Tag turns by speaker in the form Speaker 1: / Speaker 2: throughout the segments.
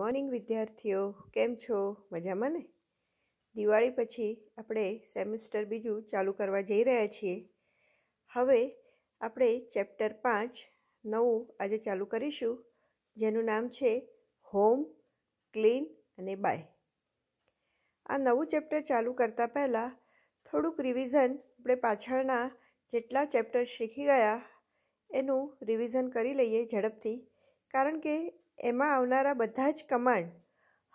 Speaker 1: Morning વિદ્યાર્થીઓ કેમ છો મજામાં ને દિવાળી પછી આપણે સેમિસ્ટર બીજું ચાલુ કરવા જઈ રહ્યા છીએ હવે આપણે ચેપ્ટર પાંચ નવું આજે ચાલુ કરીશું જેનું નામ છે હોમ ક્લીન અને બાય આ નવું ચેપ્ટર ચાલુ કરતાં પહેલાં થોડુંક રિવિઝન આપણે પાછળના જેટલા ચેપ્ટર શીખી ગયા એનું રિવિઝન કરી લઈએ ઝડપથી કારણ કે એમાં આવનારા બધા જ કમાન્ડ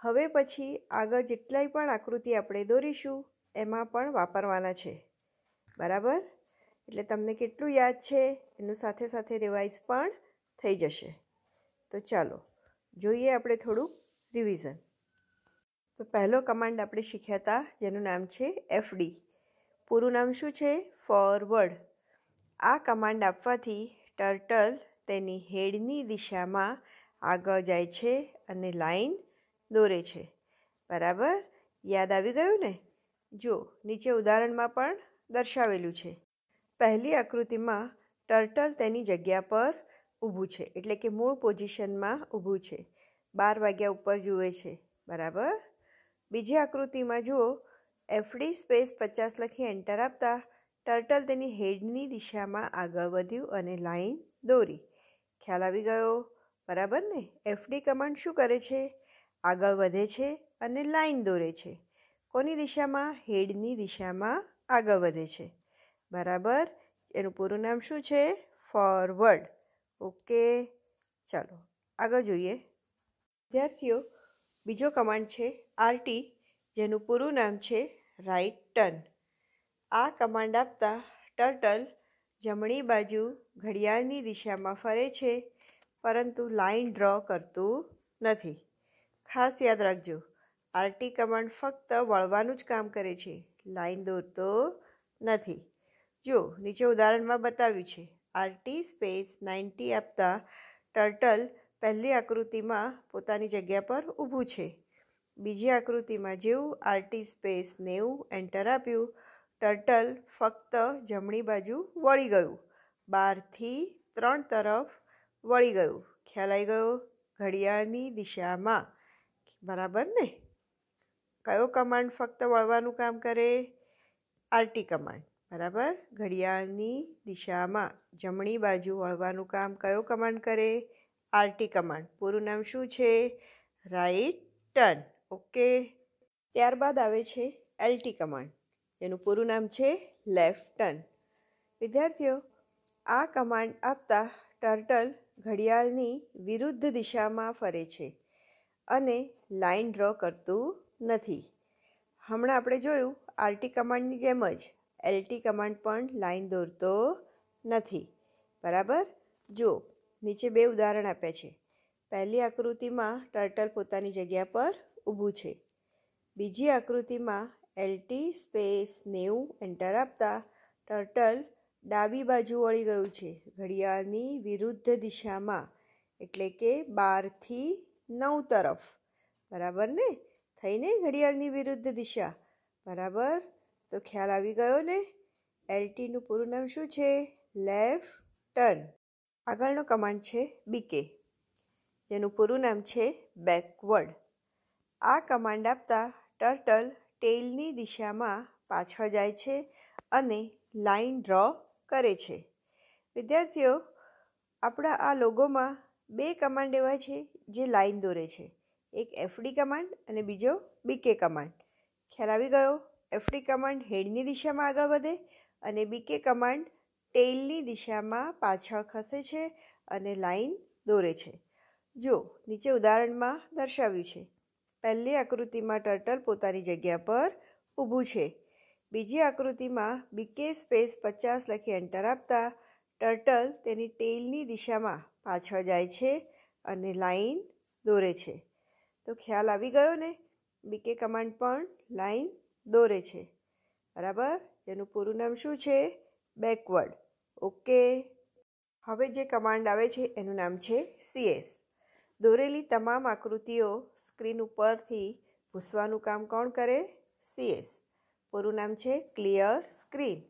Speaker 1: હવે પછી આગળ જેટલાય પણ આકૃતિ આપણે દોરીશું એમાં પણ વાપરવાના છે બરાબર એટલે તમને કેટલું યાદ છે એનું સાથે સાથે રિવાઇઝ પણ થઈ જશે તો ચાલો જોઈએ આપણે થોડું રિવિઝન તો પહેલો કમાન્ડ આપણે શીખ્યા હતા જેનું નામ છે એફડી પૂરું નામ શું છે ફોરવર્ડ આ કમાન્ડ આપવાથી ટર્ટલ તેની હેડની દિશામાં આગળ જાય છે અને લાઈન દોરે છે બરાબર યાદ આવી ગયું ને જો નીચે ઉદાહરણમાં પણ દર્શાવેલું છે પહેલી આકૃતિમાં ટર્ટલ તેની જગ્યા પર ઊભું છે એટલે કે મૂળ પોઝિશનમાં ઊભું છે બાર વાગ્યા ઉપર જુએ છે બરાબર બીજી આકૃતિમાં જુઓ એફડી સ્પેસ પચાસ લખી એન્ટર આપતા ટર્ટલ તેની હેડની દિશામાં આગળ વધ્યું અને લાઈન દોરી ખ્યાલ આવી ગયો બરાબર ને એફડી કમાન્ડ શું કરે છે આગળ વધે છે અને લાઈન દોરે છે કોની દિશામાં હેડની દિશામાં આગળ વધે છે બરાબર એનું પૂરું નામ શું છે ફોરવર્ડ ઓકે ચાલો આગળ જોઈએ વિદ્યાર્થીઓ બીજો કમાન્ડ છે આરટી જેનું પૂરું નામ છે રાઈટ ટર્ન આ કમાન્ડ આપતા ટર્ટલ જમણી બાજુ ઘડિયાળની દિશામાં ફરે છે પરંતુ લાઇન ડ્રો કરતું નથી ખાસ યાદ રાખજો આરટી કમાન્ડ ફક્ત વળવાનું જ કામ કરે છે લાઈન દોરતો નથી જો નીચે ઉદાહરણમાં બતાવ્યું છે આરટી સ્પેસ નાઇન્ટી આપતા ટર્ટલ પહેલી આકૃતિમાં પોતાની જગ્યા પર ઊભું છે બીજી આકૃતિમાં જેવું આરટી સ્પેસ નેવું એન્ટર આપ્યું ટર્ટલ ફક્ત જમણી બાજુ વળી ગયું બારથી ત્રણ તરફ વળી ગયું ખ્યાલ આવી ગયો ઘડિયાળની દિશામાં બરાબર ને કયો કમાન્ડ ફક્ત વળવાનું કામ કરે આરટી કમાન્ડ બરાબર ઘડિયાળની દિશામાં જમણી બાજુ વળવાનું કામ કયો કમાન્ડ કરે આરટી કમાન્ડ પૂરું નામ શું છે રાઈટ ટર્ન ઓકે ત્યારબાદ આવે છે એલટી કમાન્ડ એનું પૂરું નામ છે લેફ્ટ ટર્ન વિદ્યાર્થીઓ આ કમાન્ડ આપતા ટર્ટલ ઘડિયાળની વિરુદ્ધ દિશામાં ફરે છે અને લાઇન ડ્રો કરતું નથી હમણાં આપણે જોયું આરટી કમાન્ડની જેમ જ એલટી કમાન્ડ પણ લાઇન દોરતો નથી બરાબર જો નીચે બે ઉદાહરણ આપ્યા છે પહેલી આકૃતિમાં ટર્ટલ પોતાની જગ્યા પર ઊભું છે બીજી આકૃતિમાં એલટી સ્પેસ નેવું એન્ટર આપતા ટર્ટલ ડાબી બાજુ વળી ગયું છે ઘડિયાળની વિરુદ્ધ દિશામાં એટલે કે બારથી નવ તરફ બરાબર ને થઈને ઘડિયાળની વિરુદ્ધ દિશા બરાબર તો ખ્યાલ આવી ગયો ને એલટીનું પૂરું નામ શું છે લેફ્ટ ટર્ન આગળનો કમાન્ડ છે બીકે જેનું પૂરું નામ છે બેકવર્ડ આ કમાન્ડ આપતા ટર્ટલ ટેલની દિશામાં પાછળ જાય છે અને લાઇન ડ્રો કરે છે વિદ્યાર્થીઓ આપણા આ લોગોમાં બે કમાન્ડ એવા છે જે લાઈન દોરે છે એક એફડી કમાન્ડ અને બીજો બીકે કમાન્ડ ખ્યાલ આવી ગયો એફડી કમાન્ડ હેડની દિશામાં આગળ વધે અને બીકે કમાન્ડ ટેઇલની દિશામાં પાછળ ખસે છે અને લાઇન દોરે છે જો નીચે ઉદાહરણમાં દર્શાવ્યું છે પહેલી આકૃતિમાં ટર્ટલ પોતાની જગ્યા પર ઊભું છે બીજી આકૃતિમાં બીકે સ્પેસ પચાસ લખી એન્ટર આપતા ટર્ટલ તેની ટેઇલની દિશામાં પાછળ જાય છે અને લાઈન દોરે છે તો ખ્યાલ આવી ગયો ને બીકે કમાન્ડ પણ લાઈન દોરે છે બરાબર એનું પૂરું નામ શું છે બેકવર્ડ ઓકે હવે જે કમાન્ડ આવે છે એનું નામ છે સીએસ દોરેલી તમામ આકૃતિઓ સ્ક્રીન ઉપરથી ભૂસવાનું કામ કોણ કરે સીએસ પૂરું નામ છે ક્લિયર સ્ક્રીન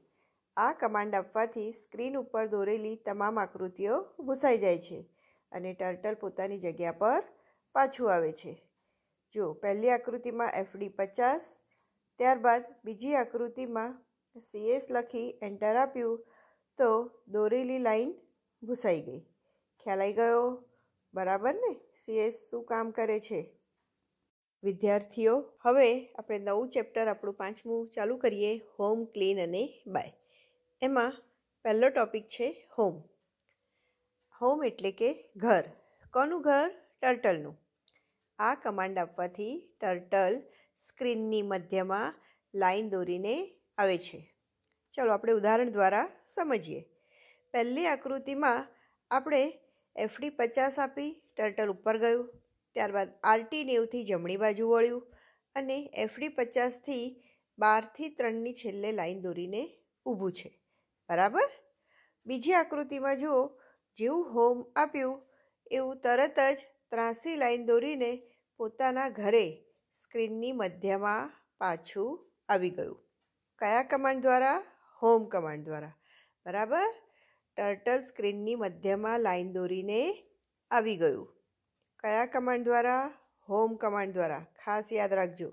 Speaker 1: આ કમાન્ડ આપવાથી સ્ક્રીન ઉપર દોરેલી તમામ આકૃતિઓ ભૂસાઈ જાય છે અને ટર્ટલ પોતાની જગ્યા પર પાછું આવે છે જો પહેલી આકૃતિમાં એફડી પચાસ ત્યારબાદ બીજી આકૃતિમાં સીએસ લખી એન્ટર આપ્યું તો દોરેલી લાઈન ભૂસાઈ ગઈ ખ્યાલ આવી ગયો બરાબર ને સીએસ શું કામ કરે છે વિદ્યાર્થીઓ હવે આપણે નવું ચેપ્ટર આપણું પાંચમું ચાલુ કરીએ હોમ ક્લીન અને બાય એમાં પહેલો ટોપિક છે હોમ હોમ એટલે કે ઘર કોનું ઘર ટર્ટલનું આ કમાન્ડ આપવાથી ટર્ટલ સ્ક્રીનની મધ્યમાં લાઈન દોરીને આવે છે ચાલો આપણે ઉદાહરણ દ્વારા સમજીએ પહેલી આકૃતિમાં આપણે એફડી પચાસ આપી ટર્ટલ ઉપર ગયું ત્યારબાદ આરટી નેવથી જમણી બાજુ વળ્યું અને એફડી પચાસથી બારથી ત્રણની છેલ્લે લાઈન દોરીને ઊભું છે બરાબર બીજી આકૃતિમાં જો જેવું હોમ આપ્યું એવું તરત જ ત્રાસી લાઈન દોરીને પોતાના ઘરે સ્ક્રીનની મધ્યમાં પાછું આવી ગયું કયા કમાન્ડ દ્વારા હોમ કમાન્ડ દ્વારા બરાબર ટર્ટલ સ્ક્રીનની મધ્યમાં લાઈન દોરીને આવી ગયું કયા કમાન્ડ દ્વારા હોમ કમાન્ડ દ્વારા ખાસ યાદ રાખજો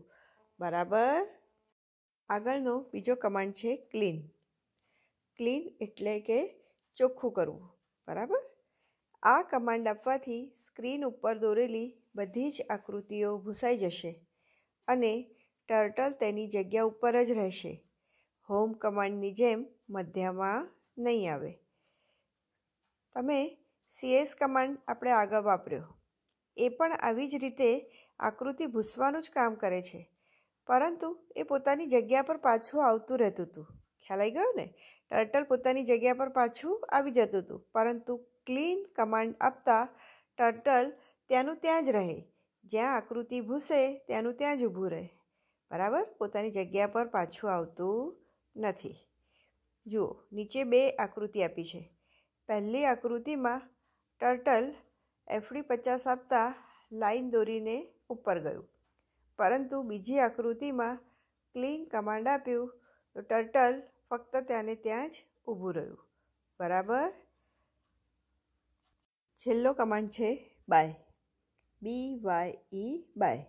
Speaker 1: બરાબર આગળનો બીજો કમાન્ડ છે ક્લીન ક્લીન એટલે કે ચોખ્ખું કરવું બરાબર આ કમાન્ડ આપવાથી સ્ક્રીન ઉપર દોરેલી બધી જ આકૃતિઓ ભૂસાઈ જશે અને ટર્ટલ તેની જગ્યા ઉપર જ રહેશે હોમ કમાન્ડની જેમ મધ્યમાં નહીં આવે તમે સીએસ કમાન્ડ આપણે આગળ વાપર્યો એ પણ આવી જ રીતે આકૃતિ ભૂસવાનું જ કામ કરે છે પરંતુ એ પોતાની જગ્યા પર પાછું આવતું રહેતું હતું ખ્યાલ આવી ગયો ને ટર્ટલ પોતાની જગ્યા પર પાછું આવી જતું હતું પરંતુ ક્લીન કમાન્ડ આપતા ટર્ટલ ત્યાંનું ત્યાં જ રહે જ્યાં આકૃતિ ભૂસે ત્યાંનું ત્યાં જ ઊભું રહે બરાબર પોતાની જગ્યા પર પાછું આવતું નથી જુઓ નીચે બે આકૃતિ આપી છે પહેલી આકૃતિમાં ટર્ટલ એફડી પચાસ આપતા લાઈન દોરીને ઉપર ગયું પરંતુ બીજી આકૃતિમાં ક્લીન કમાન્ડ આપ્યું તો ટર્ટલ ફક્ત ત્યાંને ત્યાં જ ઊભું રહ્યું બરાબર છેલ્લો કમાન્ડ છે bye B Y E bye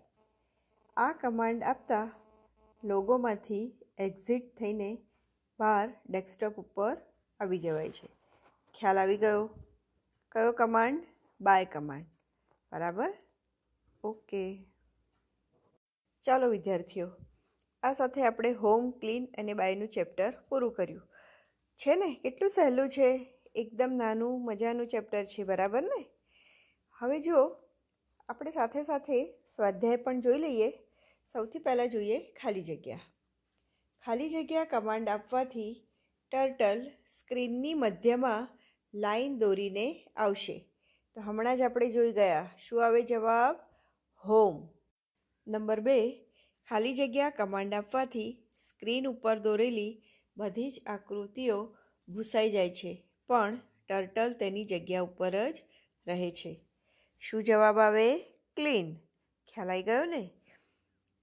Speaker 1: આ કમાન્ડ આપતા લોગોમાંથી એક્ઝિટ થઈને બહાર ડેસ્કટોપ ઉપર આવી જવાય છે ખ્યાલ આવી ગયો કયો કમાન્ડ બાય કમાન્ડ બરાબર ઓકે ચાલો વિદ્યાર્થીઓ આ સાથે આપણે હોમ ક્લીન અને બાયનું ચેપ્ટર પૂરું કર્યું છે ને કેટલું સહેલું છે એકદમ નાનું મજાનું ચેપ્ટર છે બરાબર ને હવે જો આપણે સાથે સાથે સ્વાધ્યાય પણ જોઈ લઈએ સૌથી પહેલાં જોઈએ ખાલી જગ્યા ખાલી જગ્યા કમાન્ડ આપવાથી ટર્ટલ સ્ક્રીનની મધ્યમાં લાઈન દોરીને આવશે તો હમણાં જ આપણે જોઈ ગયા શું આવે જવાબ હોમ નંબર બે ખાલી જગ્યા કમાન્ડ આપવાથી સ્ક્રીન ઉપર દોરેલી બધી જ આકૃતિઓ ભૂસાઈ જાય છે પણ ટર્ટલ તેની જગ્યા ઉપર જ રહે છે શું જવાબ આવે ક્લીન ખ્યાલ આવી ગયો ને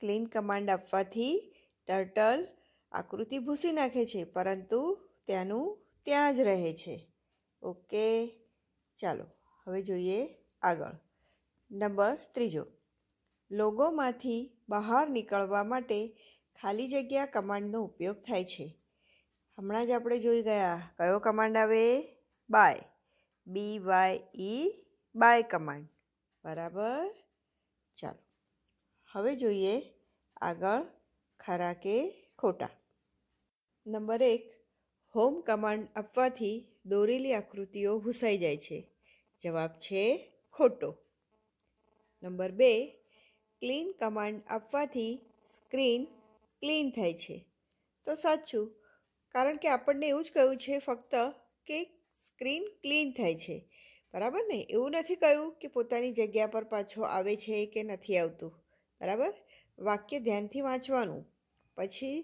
Speaker 1: ક્લીન કમાન્ડ આપવાથી ટર્ટલ આકૃતિ ભૂસી નાખે છે પરંતુ ત્યાંનું ત્યાં જ રહે છે ઓકે ચાલો હવે જોઈએ આગળ નંબર ત્રીજો લોગોમાંથી બહાર નીકળવા માટે ખાલી જગ્યા કમાન્ડનો ઉપયોગ થાય છે હમણાં જ આપણે જોઈ ગયા કયો કમાન્ડ આવે bye B Y E bye command બરાબર ચાલો હવે જોઈએ આગળ ખરા કે ખોટા નંબર એક હોમ કમાન્ડ આપવાથી દોરેલી આકૃતિઓ ભૂસાઈ જાય છે જવાબ છે ખોટો નંબર બે ક્લીન કમાન્ડ આપવાથી સ્ક્રીન ક્લીન થાય છે તો સાચું કારણ કે આપણને એવું જ કહ્યું છે ફક્ત કે સ્ક્રીન ક્લીન થાય છે બરાબર ને એવું નથી કહ્યું કે પોતાની જગ્યા પર પાછો આવે છે કે નથી આવતું બરાબર વાક્ય ધ્યાનથી વાંચવાનું પછી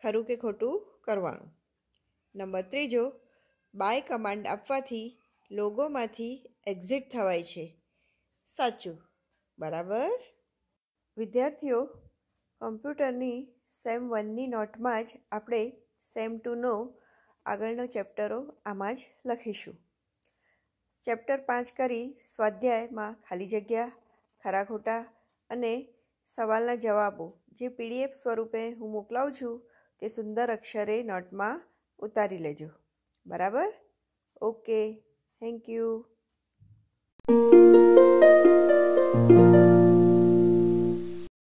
Speaker 1: ખરું કે ખોટું કરવાનું નંબર ત્રીજો બાય કમાન્ડ આપવાથી લોગોમાંથી એક્ઝિટ થવાય છે સાચું બરાબર વિદ્યાર્થીઓ કમ્પ્યુટરની સેમ વનની નોટમાં જ આપણે સેમ ટુનો આગળનો ચેપ્ટરો આમાં જ લખીશું ચેપ્ટર પાંચ કરી સ્વાધ્યાયમાં ખાલી જગ્યા ખરા ખોટા અને સવાલના જવાબો જે પીડીએફ સ્વરૂપે હું મોકલાવું છું તે સુંદર અક્ષરે નોટમાં ઉતારી લેજો બરાબર ઓકે Thank you.